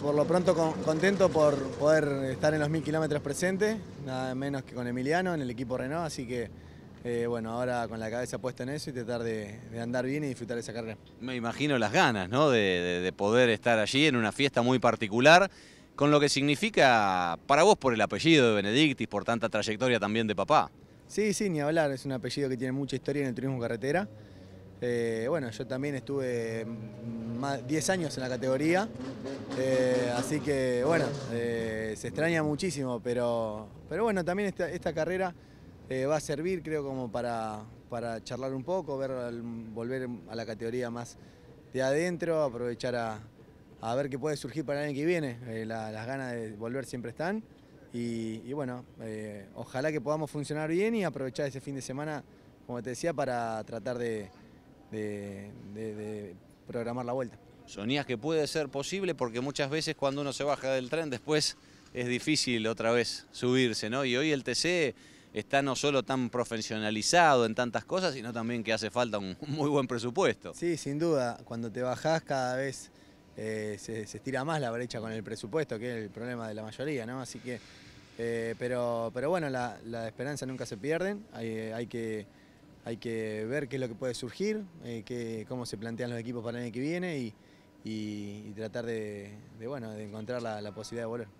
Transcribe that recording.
por lo pronto contento por poder estar en los mil kilómetros presentes, nada menos que con Emiliano en el equipo Renault, así que eh, bueno, ahora con la cabeza puesta en eso y tratar de, andar bien y disfrutar esa carrera. Me imagino las ganas, ¿no? De, de, poder estar allí en una fiesta muy particular, con lo que significa para vos por el apellido de Benedictis, por tanta trayectoria también de papá. Sí, sí, ni hablar, es un apellido que tiene mucha historia en el turismo carretera. Eh, bueno, yo también estuve más 10 años en la categoría, eh, así que bueno, eh, se extraña muchísimo, pero, pero bueno, también esta, carrera va a servir creo como para, para charlar un poco, ver, volver a la categoría más de adentro, aprovechar a, ver qué puede surgir para el año que viene. las ganas de volver siempre están y bueno, ojalá que podamos funcionar bien y aprovechar ese fin de semana, como te decía, para tratar de de, programar la vuelta. Sonías que puede ser posible porque muchas veces cuando uno se baja del tren después es difícil otra vez subirse, ¿no? Y hoy el TC está no solo tan profesionalizado en tantas cosas, sino también que hace falta un muy buen presupuesto. Sí, sin duda. Cuando te bajás cada vez eh, se, estira más la brecha con el presupuesto, que es el problema de la mayoría, ¿no? Así que, eh, pero, pero bueno, la, esperanza nunca se pierden. hay, eh, hay que hay que ver qué es lo que puede surgir, eh, cómo se plantean los equipos para el año que viene y, tratar de, bueno, de encontrar la posibilidad de volver.